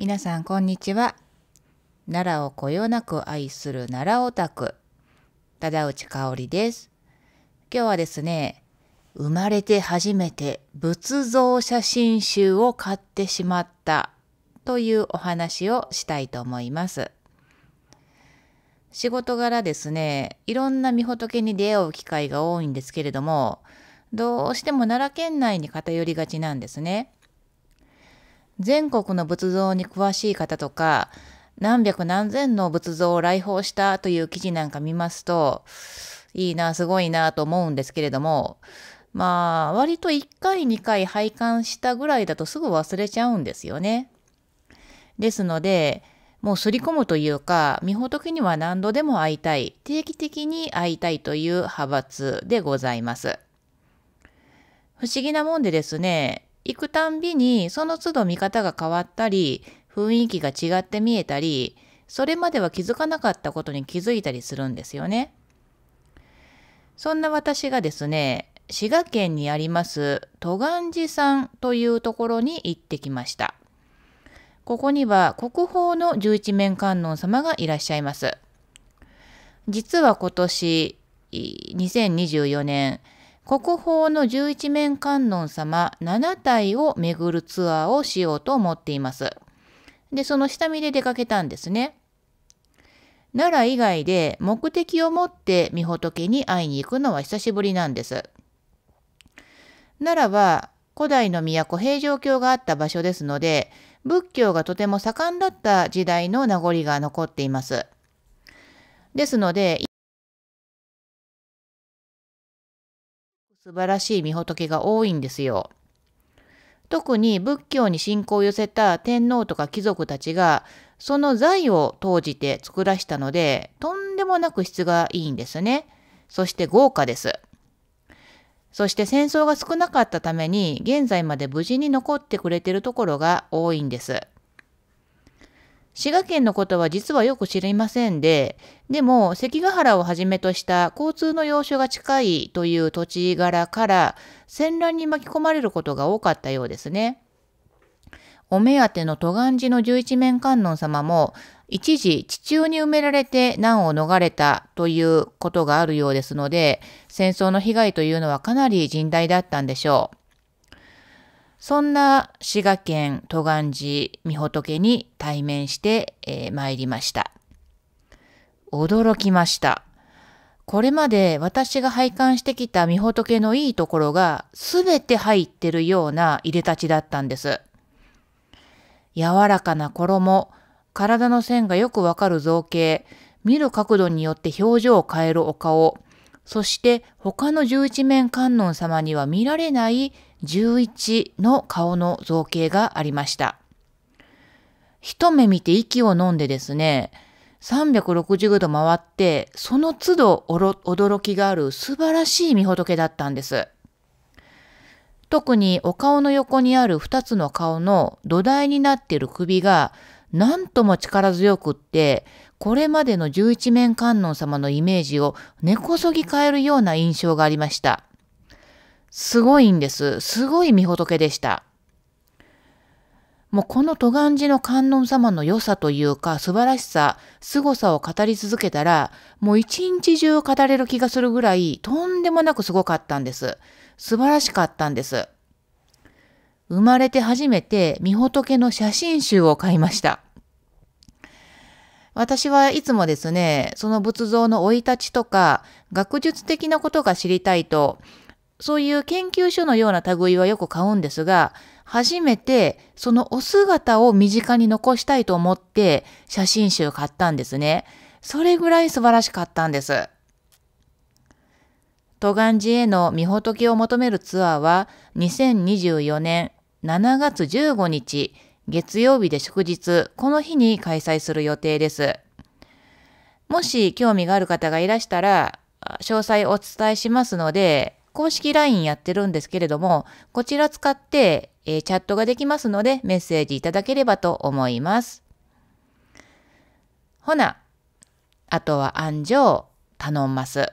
皆さんこんにちは奈良をこよなく愛する奈良オタク忠内香織です今日はですね生まれて初めて仏像写真集を買ってしまったというお話をしたいと思います仕事柄ですねいろんな御仏に出会う機会が多いんですけれどもどうしても奈良県内に偏りがちなんですね。全国の仏像に詳しい方とか、何百何千の仏像を来訪したという記事なんか見ますと、いいな、すごいなと思うんですけれども、まあ、割と1回2回拝観したぐらいだとすぐ忘れちゃうんですよね。ですので、もうすり込むというか、見仏には何度でも会いたい、定期的に会いたいという派閥でございます。不思議なもんでですね、行くたんびにその都度見方が変わったり雰囲気が違って見えたりそれまでは気づかなかったことに気づいたりするんですよね。そんな私がですね滋賀県にあります戸願寺んというところに行ってきました。ここには国宝の十一面観音様がいらっしゃいます。実は今年2024年国宝の十一面観音様7体を巡るツアーをしようと思っています。で、その下見で出かけたんですね。奈良以外で目的を持って御仏に会いに行くのは久しぶりなんです。奈良は古代の都平城京があった場所ですので、仏教がとても盛んだった時代の名残が残っています。ですので、素晴らしい御仏が多いんですよ。特に仏教に信仰を寄せた天皇とか貴族たちがその財を投じて作らしたのでとんでもなく質がいいんですね。そして豪華です。そして戦争が少なかったために現在まで無事に残ってくれてるところが多いんです。滋賀県のことは実はよく知りませんで、でも関ヶ原をはじめとした交通の要所が近いという土地柄から戦乱に巻き込まれることが多かったようですね。お目当ての都岸寺の十一面観音様も一時地中に埋められて難を逃れたということがあるようですので、戦争の被害というのはかなり甚大だったんでしょう。そんな滋賀県都願寺御仏に対面して、えー、参りました。驚きました。これまで私が拝観してきた御仏のいいところが全て入ってるような入れ立ちだったんです。柔らかな衣、体の線がよくわかる造形、見る角度によって表情を変えるお顔、そして他の十一面観音様には見られない11の顔の造形がありました。一目見て息を飲んでですね、360度回って、その都度驚きがある素晴らしい見仏だったんです。特にお顔の横にある2つの顔の土台になっている首がなんとも力強くって、これまでの十一面観音様のイメージを根こそぎ変えるような印象がありました。すごいんです。すごい見仏でした。もうこのが願寺の観音様の良さというか素晴らしさ、凄さを語り続けたら、もう一日中語れる気がするぐらいとんでもなくすごかったんです。素晴らしかったんです。生まれて初めて見仏の写真集を買いました。私はいつもですね、その仏像の生い立ちとか、学術的なことが知りたいと、そういう研究所のような類はよく買うんですが、初めてそのお姿を身近に残したいと思って写真集買ったんですね。それぐらい素晴らしかったんです。トガンジへの見仏を求めるツアーは2024年7月15日月曜日で祝日この日に開催する予定です。もし興味がある方がいらしたら詳細お伝えしますので公式 LINE やってるんですけれども、こちら使って、えー、チャットができますのでメッセージいただければと思います。ほな、あとは安城頼んます。